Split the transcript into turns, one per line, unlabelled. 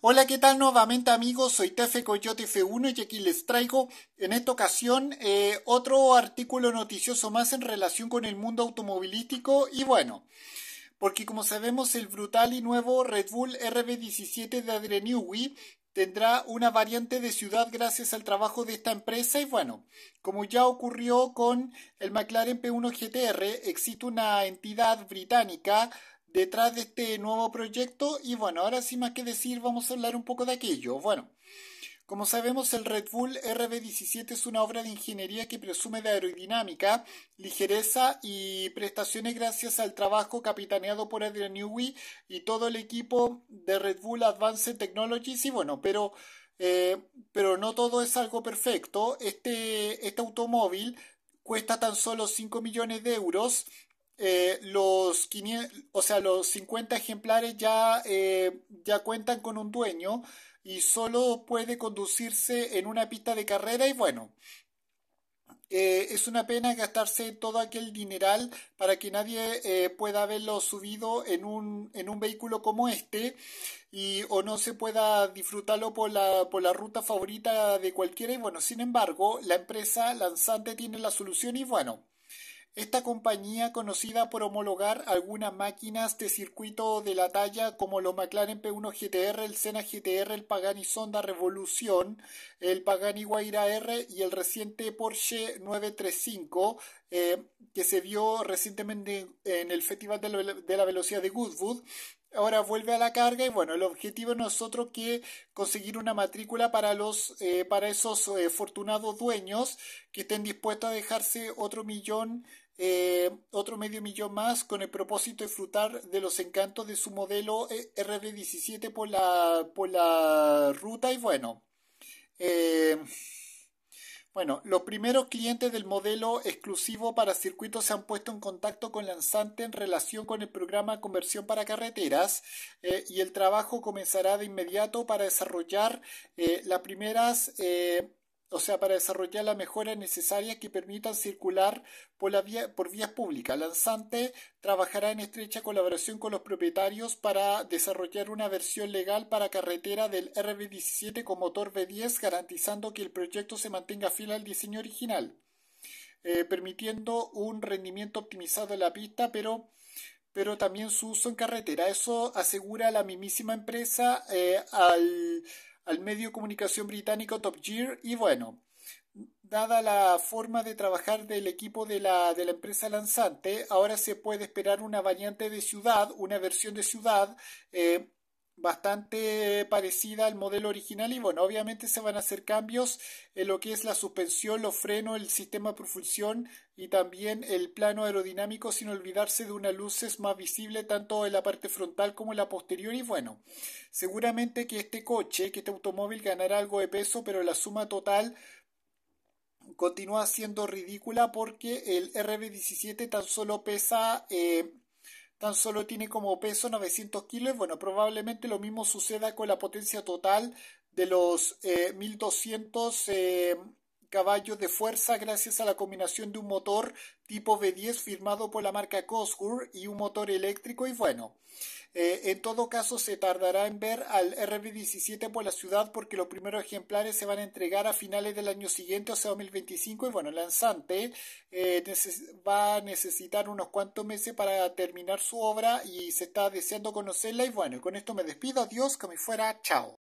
Hola, ¿qué tal nuevamente amigos? Soy Tefe Coyote F1 y aquí les traigo en esta ocasión eh, otro artículo noticioso más en relación con el mundo automovilístico y bueno, porque como sabemos el brutal y nuevo Red Bull RB17 de Adrian tendrá una variante de ciudad gracias al trabajo de esta empresa y bueno, como ya ocurrió con el McLaren P1 GTR, existe una entidad británica detrás de este nuevo proyecto. Y bueno, ahora sin más que decir, vamos a hablar un poco de aquello. Bueno, como sabemos, el Red Bull RB17 es una obra de ingeniería que presume de aerodinámica, ligereza y prestaciones gracias al trabajo capitaneado por Adrian Newey y todo el equipo de Red Bull Advanced Technologies. Y bueno, pero, eh, pero no todo es algo perfecto. Este, este automóvil cuesta tan solo 5 millones de euros eh, los, 500, o sea, los 50 ejemplares ya, eh, ya cuentan con un dueño y solo puede conducirse en una pista de carrera y bueno, eh, es una pena gastarse todo aquel dineral para que nadie pueda haberlo subido en un, en un vehículo como este y, o no se pueda disfrutarlo por la, por la ruta favorita de cualquiera. Y bueno, sin embargo, la empresa lanzante tiene la solución y bueno. Esta compañía conocida por homologar algunas máquinas de circuito de la talla como los McLaren P1 GTR, el Sena GTR, el Pagani Sonda Revolución, el Pagani Guaira R y el reciente Porsche 935 eh, que se vio recientemente en el Festival de la Velocidad de Goodwood Ahora vuelve a la carga y bueno, el objetivo es otro que conseguir una matrícula para, los, eh, para esos eh, afortunados fortunados dueños que estén dispuestos a dejarse otro millón, eh, otro medio millón más con el propósito de disfrutar de los encantos de su modelo rd 17 por la, por la ruta y bueno. Bueno, los primeros clientes del modelo exclusivo para circuitos se han puesto en contacto con Lanzante en relación con el programa Conversión para Carreteras eh, y el trabajo comenzará de inmediato para desarrollar eh, las primeras eh, o sea, para desarrollar las mejoras necesarias que permitan circular por, la vía, por vías públicas. Lanzante trabajará en estrecha colaboración con los propietarios para desarrollar una versión legal para carretera del RB17 con motor V10, garantizando que el proyecto se mantenga fiel al diseño original, eh, permitiendo un rendimiento optimizado de la pista, pero pero también su uso en carretera. Eso asegura la mismísima empresa eh, al al medio comunicación británico Top Gear y bueno, dada la forma de trabajar del equipo de la, de la, empresa lanzante, ahora se puede esperar una variante de ciudad, una versión de ciudad. Eh, bastante parecida al modelo original y bueno, obviamente se van a hacer cambios en lo que es la suspensión, los frenos, el sistema de propulsión y también el plano aerodinámico sin olvidarse de unas luces más visible tanto en la parte frontal como en la posterior y bueno, seguramente que este coche, que este automóvil ganará algo de peso, pero la suma total continúa siendo ridícula porque el RB17 tan solo pesa... Eh, tan solo tiene como peso 900 kilos. Bueno, probablemente lo mismo suceda con la potencia total de los 1200 eh, eh caballo de fuerza gracias a la combinación de un motor tipo V10 firmado por la marca Cosworth y un motor eléctrico y bueno, eh, en todo caso se tardará en ver al RB17 por la ciudad porque los primeros ejemplares se van a entregar a finales del año siguiente, o sea 2025 y bueno, el lanzante eh, va a necesitar unos cuantos meses para terminar su obra y se está deseando conocerla y bueno, con esto me despido, adiós, que me fuera, chao.